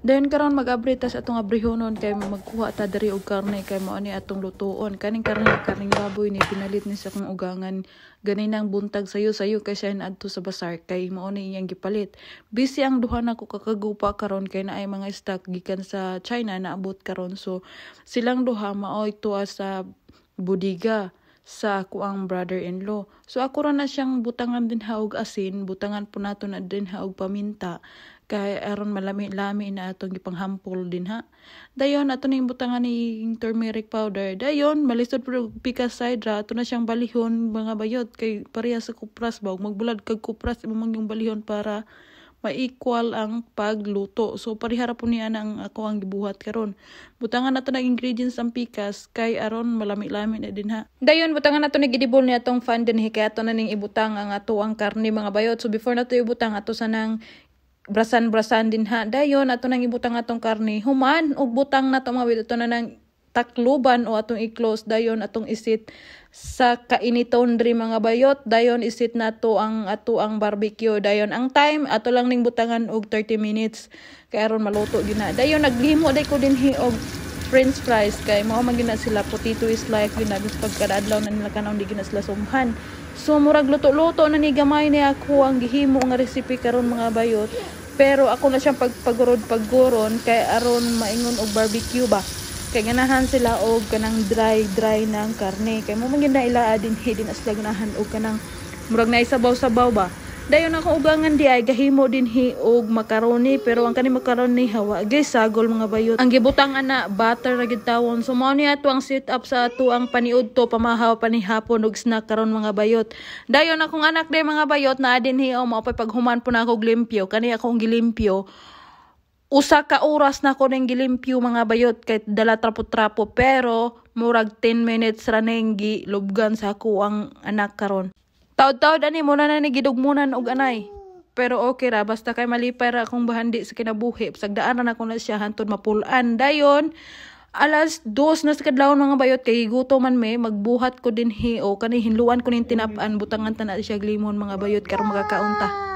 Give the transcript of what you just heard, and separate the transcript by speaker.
Speaker 1: Then karon mag-abritas atong abrihonon kay magkuha ta diri og karne kay mao ni atong lutuon. Kaning karne kaning baboy ni pinalit ni sa akong ugangan. Ganay nang buntag sayo sayo kay siya adto sa basar kay mao ni iyang gipalit. Busy ang duha nako kakagupa karon kay naay mga stock gikan sa China naabot karon. So silang duha mao ito sa budiga sa ako ang brother-in-law. So ako ra na siyang butangan din haog asin, butangan po nato na din haog paminta kay aron malami-lami na atong gipanghampol din ha. Dayon ato ning butangan ning turmeric powder. Dayon malisod pero pika sidra ato na siyang balihon mga bayot kay pareha sa kupras ba magbulad kag kupras imong yung balihon para ma-equal ang pagluto. So parihara niya na ang ako ang gibuhat karon. Butangan nato ng ingredients ang pikas kay aron malami-lami na din ha. Dayon butangan nato ni gidibol ni atong fan din hikayato na ning ibutang ang ato ang karne mga bayot. So before nato ibutang ato sa nang brasan-brasan din ha. Dayon ato nang ibutang atong karne. Human ug butang nato to mga bayot ato na nang takluban o atong i-close dayon atong isit sa kainiton diri mga bayot dayon isit na to ang ato ang barbecue dayon ang time ato lang ning butangan og 30 minutes kay aron maluto gina dayon naglimo day ko din hi og french fries kay mao man gina sila potato is like gina bis pagkadadlaw na nila kanang di gina sila sumhan so murag luto-luto na ni gamay ni ako ang gihimo nga recipe karon mga bayot pero ako na siyang pagpagurod pagguron kay aron maingon og barbecue ba kay ganahan sila og kanang dry dry ng karne kay mo maganda ila adin hidin as ganahan og kanang murag na sabaw-sabaw ba dayon ako ugangan di ay gahimo din hi og macaroni pero ang kani macaroni hawa gay sagol mga bayot ang gibutang ana butter ra gid tawon so mao niya ato ang set up sa ato ang paniudto pamahaw hapon og snack karon mga bayot dayon akong anak day mga bayot na adin hi o oh, mao paghuman po na ako limpyo kani ako akong gilimpyo usa ka oras na ko ning gilimpyo mga bayot kahit dala trapo-trapo pero murag 10 minutes ra ning gilubgan sa ako ang anak karon. Taod-taod ani mo na ni gidugmunan og anay. Pero okay ra basta kay malipay ra akong bahandi sa kinabuhi. Sagdaan na ko na siya hantod mapulan dayon. Alas dos na sa kadlawon mga bayot kay guto man me magbuhat ko din hi o kani hinluan ko ning tinap-an butangan tanan na siya glimon mga bayot karong magakaunta.